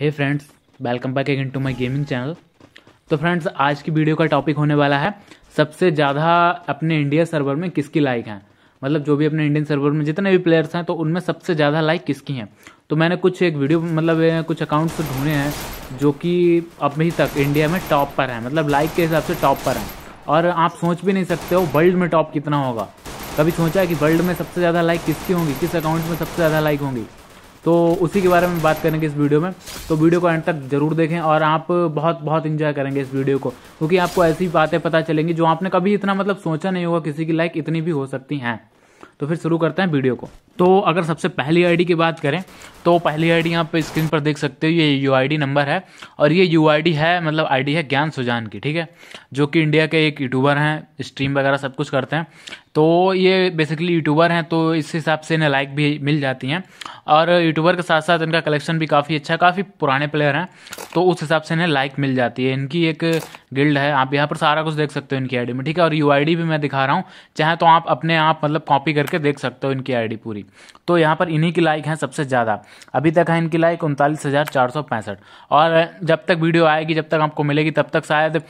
hey friends welcome back again to my gaming channel तो friends आज की video का टॉपिक होने वाला है सबसे ज़्यादा अपने इंडिया सर्वर में किसकी लाइक हैं मतलब जो भी अपने इंडियन सर्वर में जितने भी प्लेयर्स हैं तो उनमें सबसे ज़्यादा लाइक किसकी हैं तो मैंने कुछ एक वीडियो मतलब कुछ अकाउंट्स ढूंढे हैं जो कि अभी तक इंडिया में टॉप पर हैं मतलब लाइक के हिसाब से टॉप पर हैं और आप सोच भी नहीं सकते हो वर्ल्ड में टॉप कितना होगा कभी सोचा है कि वर्ल्ड में सबसे ज़्यादा लाइक किसकी होंगी किस अकाउंट में सबसे ज़्यादा लाइक होंगी तो उसी के बारे में बात करेंगे इस वीडियो में तो वीडियो को एंड तक जरूर देखें और आप बहुत बहुत इंजॉय करेंगे इस वीडियो को क्योंकि आपको ऐसी बातें पता चलेंगी जो आपने कभी इतना मतलब सोचा नहीं होगा किसी की लाइक इतनी भी हो सकती हैं तो फिर शुरू करते हैं वीडियो को तो अगर सबसे पहली आईडी की बात करें तो पहली आईडी आप स्क्रीन पर देख सकते हो ये यू नंबर है और ये यू है मतलब आईडी है ज्ञान सुजान की ठीक है जो कि इंडिया के एक यूट्यूबर हैं स्ट्रीम वगैरह सब कुछ करते हैं तो ये बेसिकली यूट्यूबर हैं तो इस हिसाब से इन्हें लाइक भी मिल जाती हैं और यूट्यूबर के साथ साथ इनका कलेक्शन भी काफ़ी अच्छा काफ़ी पुराने प्लेयर हैं तो उस हिसाब से इन्हें लाइक मिल जाती है इनकी एक गिल्ड है आप यहाँ पर सारा कुछ देख सकते हो इनकी आई में ठीक है और यू भी मैं दिखा रहा हूँ चाहे तो आप अपने आप मतलब कॉपी करके देख सकते हो इनकी आई पूरी हुई तो यहाँ पर इन्हीं की लाइक हैं सबसे ज़्यादा अभी तक है इनकी लाइक उनतालीस हज़ार चार सौ पैंसठ और जब तक वीडियो आएगी जब तक आपको मिलेगी तब तक शायद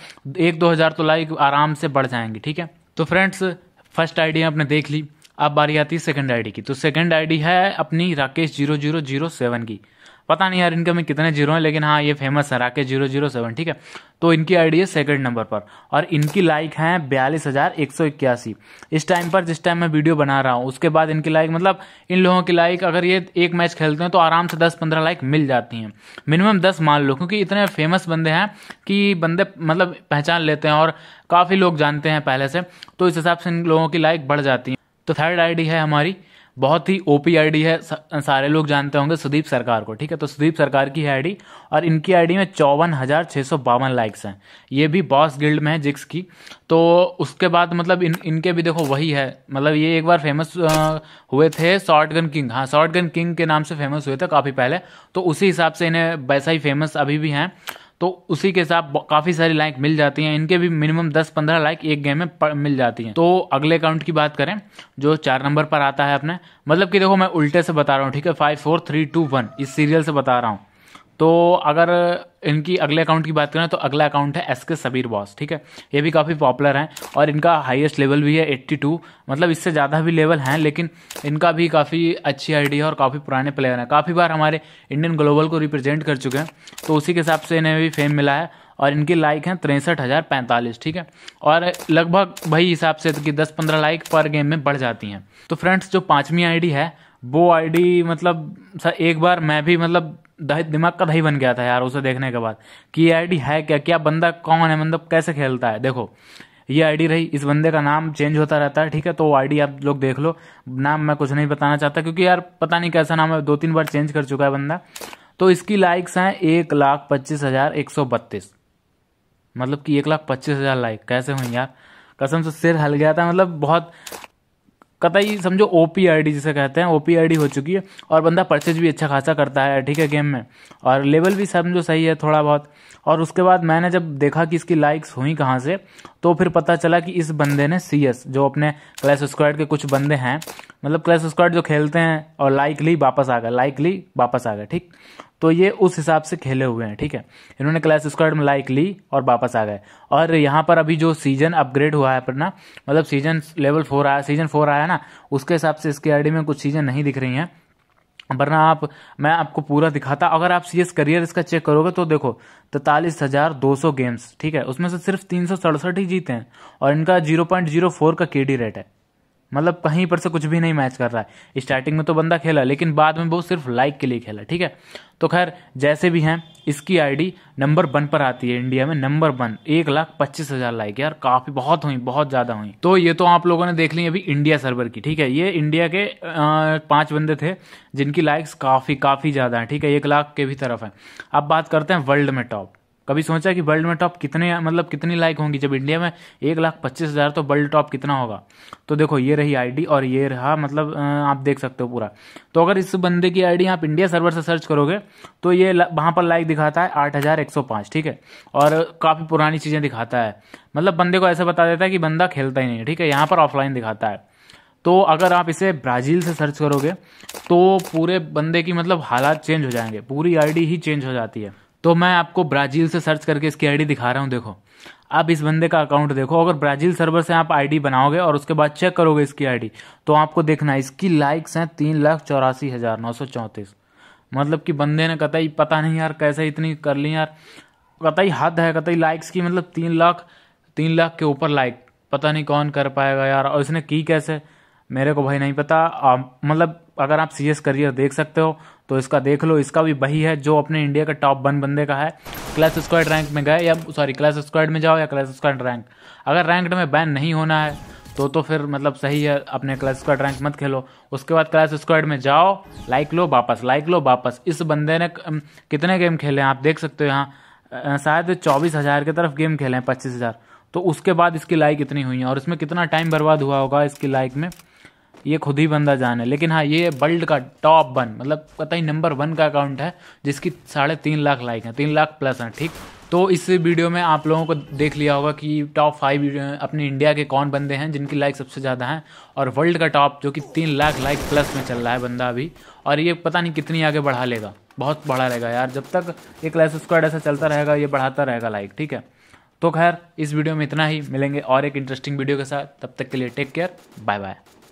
एक दो हज़ार तो लाइक आराम से बढ़ जाएंगी ठीक है तो फ्रेंड्स फर्स्ट आईडी आपने देख ली अब बारी आती है सेकेंड आई की तो सेकेंड आई है अपनी Rakesh zero zero zero seven की पता नहीं यार इनके में कितने जीरो हैं लेकिन हाँ ये फेमस है राकेश जीरो जीरो सेवन ठीक है तो इनकी आईडी है सेकंड नंबर पर और इनकी लाइक है बयालीस हज़ार एक सौ इक्यासी इस टाइम पर जिस टाइम मैं वीडियो बना रहा हूँ उसके बाद इनकी लाइक मतलब इन लोगों की लाइक अगर ये एक मैच खेलते हैं तो आराम से दस पंद्रह लाइक मिल जाती हैं मिनिमम दस मान लो क्योंकि इतने फेमस बंदे हैं कि बंदे मतलब पहचान लेते हैं और काफ़ी लोग जानते हैं पहले से तो इस हिसाब से इन लोगों की लाइक बढ़ जाती है तो थर्ड आईडी है हमारी बहुत ही ओपी आईडी है सारे लोग जानते होंगे सुदीप सरकार को ठीक है तो सुदीप सरकार की है आईडी और इनकी आईडी में चौवन हज़ार छः सौ बावन लाइक्स हैं ये भी बॉस गिल्ड में है जिक्स की तो उसके बाद मतलब इन इनके भी देखो वही है मतलब ये एक बार फेमस हुए थे शॉर्ट गन किंग हाँ शॉर्ट गन किंग के नाम से फेमस हुए थे काफ़ी पहले तो उसी हिसाब से इन्हें वैसा ही फेमस अभी भी हैं तो उसी के साथ काफ़ी सारी लाइक मिल जाती हैं इनके भी मिनिमम दस पंद्रह लाइक एक गेम में मिल जाती हैं तो अगले अकाउंट की बात करें जो चार नंबर पर आता है अपने मतलब कि देखो मैं उल्टे से बता रहा हूँ ठीक है five four three two one इस सीरियल से बता रहा हूँ तो अगर इनकी अगले अकाउंट की बात करें तो अगला अकाउंट है एस के सबीर बॉस ठीक है ये भी काफ़ी पॉपुलर हैं और इनका हाईएस्ट लेवल भी है 82 मतलब इससे ज़्यादा भी लेवल हैं लेकिन इनका भी काफ़ी अच्छी आइडिया और काफ़ी पुराने प्लेयर हैं काफ़ी बार हमारे इंडियन ग्लोबल को रिप्रेजेंट कर चुके हैं तो उसी के हिसाब से इन्हें भी फेम मिला है और इनकी लाइक हैं तिरसठ हज़ार पैंतालीस ठीक है और लगभग वही हिसाब से कि दस पंद्रह लाइक पर गेम में बढ़ जाती हैं तो फ्रेंड्स जो पाँचवीं आई है वो आईडी मतलब सर एक बार मैं भी मतलब दिमाग का दही बन गया था यार उसे देखने के बाद कि ये आईडी है क्या क्या बंदा कौन है मतलब कैसे खेलता है देखो ये आईडी रही इस बंदे का नाम चेंज होता रहता है ठीक है तो आईडी आप लोग देख लो नाम मैं कुछ नहीं बताना चाहता क्योंकि यार पता नहीं कैसा नाम है दो तीन बार चेंज कर चुका है बंदा तो इसकी लाइक्स हैं एक लाख पच्चीस हजार एक सौ बत्तीस मतलब कि एक लाख पच्चीस हजार लाइक कैसे हुई यार कसम से सिर हल गया था मतलब बहुत कतई समझो ओ पी आई डी जिसे कहते हैं ओ पी आई डी हो चुकी है और बंदा परचेज भी अच्छा खासा करता है ठीक है गेम में और लेवल भी समझो सही है थोड़ा बहुत और उसके बाद मैंने जब देखा कि इसकी लाइक्स हुई कहाँ से तो फिर पता चला कि इस बंदे ने सी एस जो अपने क्लैश स्क्वाड के कुछ बंदे हैं मतलब क्लैश स्क्वाड जो खेलते हैं और लाइक ली वापस आ गए लाइक ली वापस आ गए ठीक तो ये उस हिसाब से खेले हुए हैं ठीक है इन्होंने क्लास स्क्वाड में लाइक ली और वापस आ गए और यहाँ पर अभी जो सीजन अपग्रेड हुआ है अपना मतलब सीजन लेवल फोर आया सीजन फोर आया ना उसके हिसाब से इसके आईडी में कुछ सीजन नहीं दिख रही हैं वरना आप मैं आपको पूरा दिखाता अगर आप सी एस करियर इसका चेक करोगे तो देखो तैतालीस हज़ार दो सौ गेम्स ठीक है उसमें से सिर्फ तीन सौ सड़सठ ही जीते हैं और इनका जीरो पॉइंट जीरो फोर का के डी रेट है मतलब कहीं पर से कुछ भी नहीं मैच कर रहा है स्टार्टिंग में तो बंदा खेला लेकिन बाद में वो सिर्फ लाइक के लिए खेला ठीक है तो खैर जैसे भी हैं इसकी आईडी नंबर वन पर आती है इंडिया में नंबर वन एक लाख पच्चीस हजार लाइक यार काफी बहुत हुई बहुत ज्यादा हुई तो ये तो आप लोगों ने देख ली अभी इंडिया सर्वर की ठीक है ये इंडिया के पांच बंदे थे जिनकी लाइक्स काफी काफी ज्यादा है ठीक है एक लाख के भी तरफ है अब बात करते हैं वर्ल्ड में टॉप कभी सोचा कि वर्ल्ड में टॉप कितने मतलब कितनी लाइक होंगी जब इंडिया में एक लाख पच्चीस हज़ार तो वर्ल्ड टॉप कितना होगा तो देखो ये रही आईडी और ये रहा मतलब आप देख सकते हो पूरा तो अगर इस बंदे की आईडी आप इंडिया सर्वर से सर्च करोगे तो ये वहाँ पर लाइक दिखाता है आठ हज़ार एक सौ पाँच ठीक है और काफ़ी पुरानी चीज़ें दिखाता है मतलब बंदे को ऐसा बता देता है कि बंदा खेलता ही नहीं ठीक है यहाँ पर ऑफलाइन दिखाता है तो अगर आप इसे ब्राज़ील से सर्च करोगे तो पूरे बंदे की मतलब हालात चेंज हो जाएंगे पूरी आईडी ही चेंज हो जाती है तो मैं आपको ब्राज़ील से सर्च करके इसकी आईडी दिखा रहा हूँ देखो आप इस बंदे का अकाउंट देखो अगर ब्राज़ील सर्वर से आप आईडी बनाओगे और उसके बाद चेक करोगे इसकी आईडी तो आपको देखना इसकी लाइक्स हैं तीन लाख चौरासी हज़ार नौ सौ चौंतीस मतलब कि बंदे ने कतई पता नहीं यार कैसे इतनी कर ली यार कतई हद है कतई लाइक्स की मतलब तीन लाख तीन लाख के ऊपर लाइक पता नहीं कौन कर पाएगा यार और इसने की कैसे मेरे को भाई नहीं पता मतलब अगर आप सी एस करियर देख सकते हो तो इसका देख लो इसका भी वही है जो अपने इंडिया का टॉप वन बंदे का है क्लास स्क्वाड रैंक में गए या सॉरी क्लास स्क्वाड में जाओ या क्लास स्क्वाड रैंक अगर रैंकड में बैन नहीं होना है तो तो फिर मतलब सही है अपने क्लास स्क्वाड रैंक मत खेलो उसके बाद क्लास स्क्वाड में जाओ लाइक लो वापस लाइक लो वापस इस बंदे ने कितने गेम खेले हैं आप देख सकते हो यहाँ शायद चौबीस हज़ार की तरफ गेम खेले हैं पच्चीस हज़ार तो उसके बाद इसकी लाइक इतनी हुई है और इसमें कितना टाइम बर्बाद हुआ होगा इसकी लाइक में ये खुद ही बंदा जान है लेकिन हाँ ये वर्ल्ड का टॉप वन मतलब पता ही नंबर वन का अकाउंट है जिसकी साढ़े तीन लाख लाइक हैं तीन लाख प्लस हैं ठीक तो इस वीडियो में आप लोगों को देख लिया होगा कि टॉप फाइव अपने इंडिया के कौन बंदे हैं जिनकी लाइक सबसे ज़्यादा हैं और वर्ल्ड का टॉप जो कि तीन लाख लाइक प्लस में चल रहा है बंदा अभी और ये पता नहीं कितनी आगे बढ़ा लेगा बहुत बढ़ा रहेगा यार जब तक ये क्लास स्क्वाड ऐसा चलता रहेगा ये बढ़ाता रहेगा लाइक ठीक है तो खैर इस वीडियो में इतना ही मिलेंगे और एक इंटरेस्टिंग वीडियो के साथ तब तक के लिए टेक केयर बाय बाय